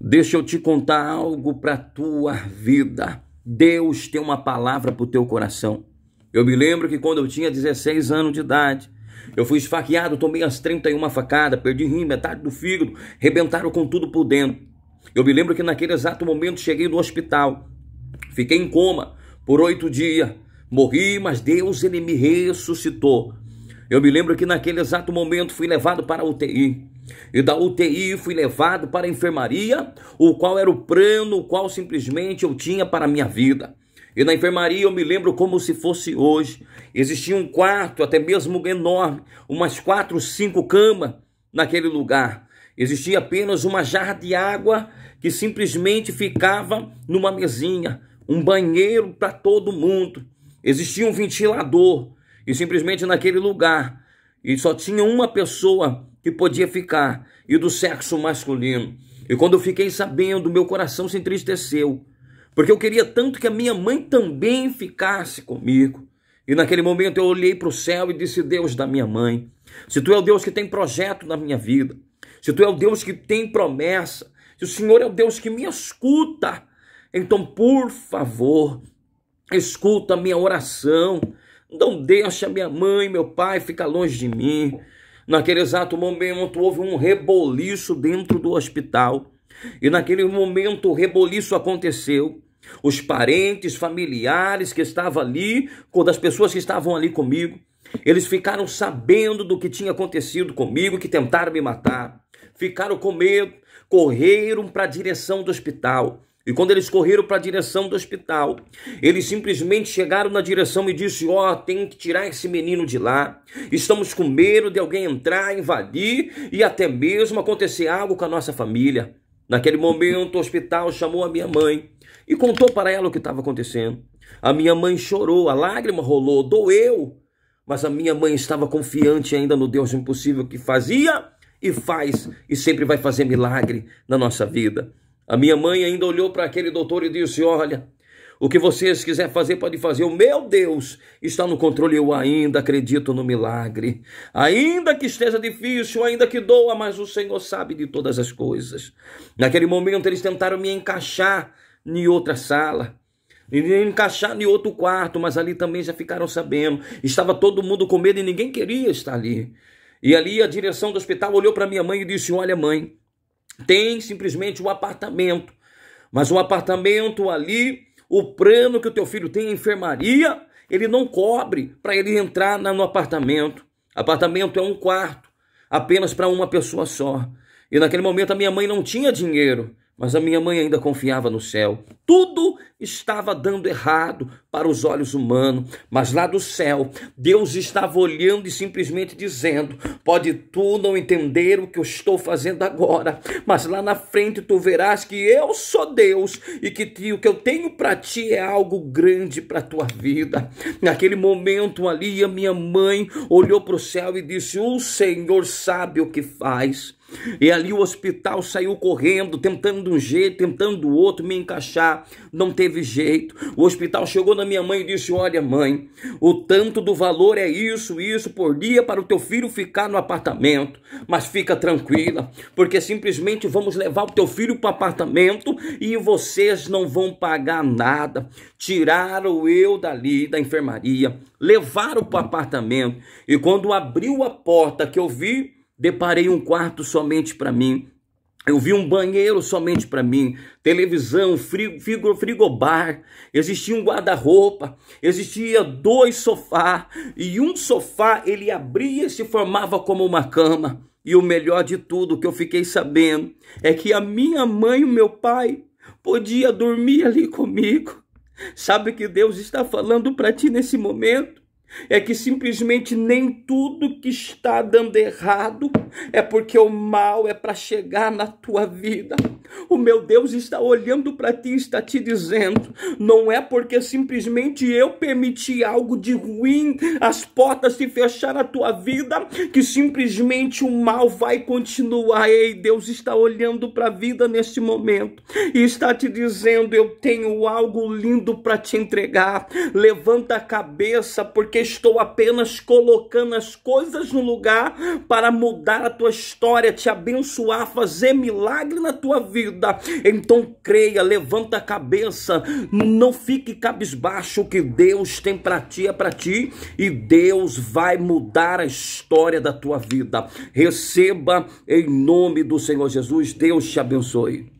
Deixa eu te contar algo para tua vida. Deus tem uma palavra para o teu coração. Eu me lembro que quando eu tinha 16 anos de idade, eu fui esfaqueado, tomei as 31 facadas, perdi rim, metade do fígado, rebentaram com tudo por dentro. Eu me lembro que naquele exato momento cheguei no hospital, fiquei em coma por oito dias, morri, mas Deus ele me ressuscitou. Eu me lembro que naquele exato momento fui levado para a UTI. E da UTI fui levado para a enfermaria, o qual era o plano, o qual simplesmente eu tinha para a minha vida. E na enfermaria eu me lembro como se fosse hoje. Existia um quarto, até mesmo enorme, umas quatro, cinco camas naquele lugar. Existia apenas uma jarra de água que simplesmente ficava numa mesinha, um banheiro para todo mundo. Existia um ventilador e simplesmente naquele lugar e só tinha uma pessoa que podia ficar e do sexo masculino. E quando eu fiquei sabendo, meu coração se entristeceu, porque eu queria tanto que a minha mãe também ficasse comigo. E naquele momento eu olhei para o céu e disse: Deus da minha mãe, se tu é o Deus que tem projeto na minha vida, se tu é o Deus que tem promessa, se o Senhor é o Deus que me escuta, então por favor, escuta a minha oração. Não deixa minha mãe, meu pai ficar longe de mim. Naquele exato momento houve um reboliço dentro do hospital. E naquele momento o reboliço aconteceu. Os parentes, familiares que estavam ali, das pessoas que estavam ali comigo, eles ficaram sabendo do que tinha acontecido comigo, que tentaram me matar. Ficaram com medo, correram para a direção do hospital. E quando eles correram para a direção do hospital, eles simplesmente chegaram na direção e disse: "Ó, oh, tem que tirar esse menino de lá. Estamos com medo de alguém entrar, invadir e até mesmo acontecer algo com a nossa família." Naquele momento, o hospital chamou a minha mãe e contou para ela o que estava acontecendo. A minha mãe chorou, a lágrima rolou, doeu, mas a minha mãe estava confiante ainda no Deus impossível que fazia e faz e sempre vai fazer milagre na nossa vida. A minha mãe ainda olhou para aquele doutor e disse: Olha, o que vocês quiserem fazer, pode fazer. O meu Deus está no controle. Eu ainda acredito no milagre. Ainda que esteja difícil, ainda que doa, mas o Senhor sabe de todas as coisas. Naquele momento, eles tentaram me encaixar em outra sala. Encaixar em outro quarto, mas ali também já ficaram sabendo. Estava todo mundo com medo e ninguém queria estar ali. E ali a direção do hospital olhou para minha mãe e disse: Olha, mãe, tem simplesmente o um apartamento. Mas o apartamento ali, o plano que o teu filho tem, enfermaria, ele não cobre para ele entrar no apartamento. Apartamento é um quarto, apenas para uma pessoa só. E naquele momento a minha mãe não tinha dinheiro. Mas a minha mãe ainda confiava no céu. Tudo estava dando errado para os olhos humanos, mas lá do céu, Deus estava olhando e simplesmente dizendo: Pode tu não entender o que eu estou fazendo agora, mas lá na frente tu verás que eu sou Deus e que o que eu tenho para ti é algo grande para tua vida. Naquele momento ali, a minha mãe olhou para o céu e disse: O Senhor sabe o que faz. E ali o hospital saiu correndo, tentando um jeito, tentando outro me encaixar. Não teve jeito. O hospital chegou na minha mãe e disse: Olha, mãe, o tanto do valor é isso, isso por dia para o teu filho ficar no apartamento. Mas fica tranquila, porque simplesmente vamos levar o teu filho para o apartamento e vocês não vão pagar nada. Tiraram eu dali, da enfermaria, levaram para o apartamento. E quando abriu a porta que eu vi, deparei um quarto somente para mim. Eu vi um banheiro somente para mim, televisão, frigo, frigobar, existia um guarda-roupa, existia dois sofás, e um sofá ele abria e se formava como uma cama. E o melhor de tudo que eu fiquei sabendo é que a minha mãe e o meu pai podia dormir ali comigo. Sabe que Deus está falando para ti nesse momento? é que simplesmente nem tudo que está dando errado é porque o mal é para chegar na tua vida. O meu Deus está olhando para ti e está te dizendo: não é porque simplesmente eu permiti algo de ruim, as portas se fecharam na tua vida, que simplesmente o mal vai continuar. Ei, Deus está olhando para a vida neste momento e está te dizendo: eu tenho algo lindo para te entregar. Levanta a cabeça, porque estou apenas colocando as coisas no lugar para mudar a tua história, te abençoar, fazer milagre na tua vida vida. Então creia, levanta a cabeça, não fique cabisbaixo. O que Deus tem para ti é para ti e Deus vai mudar a história da tua vida. Receba em nome do Senhor Jesus. Deus te abençoe.